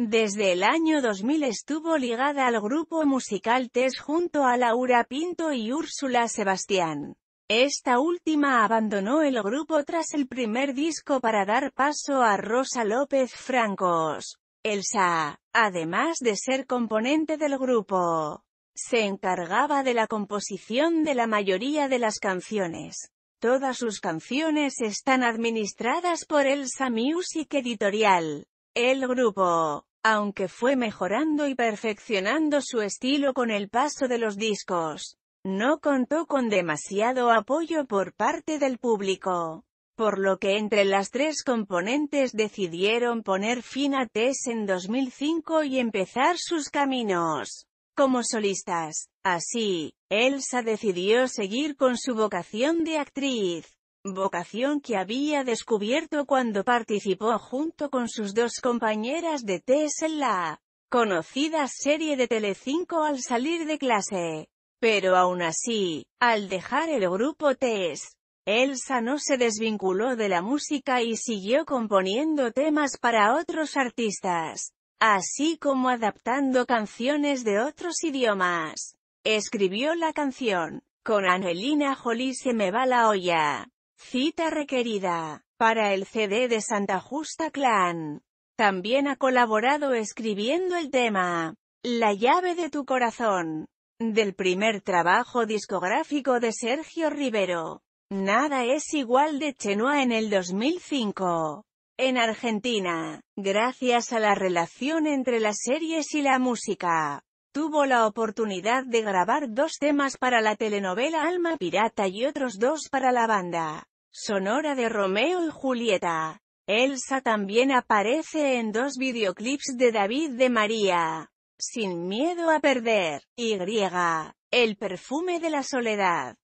Desde el año 2000 estuvo ligada al grupo musical TES junto a Laura Pinto y Úrsula Sebastián. Esta última abandonó el grupo tras el primer disco para dar paso a Rosa López Francos. Elsa, además de ser componente del grupo, se encargaba de la composición de la mayoría de las canciones. Todas sus canciones están administradas por Elsa Music Editorial. El grupo aunque fue mejorando y perfeccionando su estilo con el paso de los discos. No contó con demasiado apoyo por parte del público, por lo que entre las tres componentes decidieron poner fin a Tess en 2005 y empezar sus caminos como solistas. Así, Elsa decidió seguir con su vocación de actriz, vocación que había descubierto cuando participó junto con sus dos compañeras de TES en la conocida serie de Telecinco al salir de clase. Pero aún así, al dejar el grupo TES, Elsa no se desvinculó de la música y siguió componiendo temas para otros artistas, así como adaptando canciones de otros idiomas. Escribió la canción, con Angelina Jolie se me va la olla, Cita requerida. Para el CD de Santa Justa Clan. También ha colaborado escribiendo el tema. La llave de tu corazón. Del primer trabajo discográfico de Sergio Rivero. Nada es igual de Chenoa en el 2005. En Argentina, gracias a la relación entre las series y la música, tuvo la oportunidad de grabar dos temas para la telenovela Alma Pirata y otros dos para la banda sonora de Romeo y Julieta. Elsa también aparece en dos videoclips de David de María. Sin miedo a perder, y El perfume de la soledad.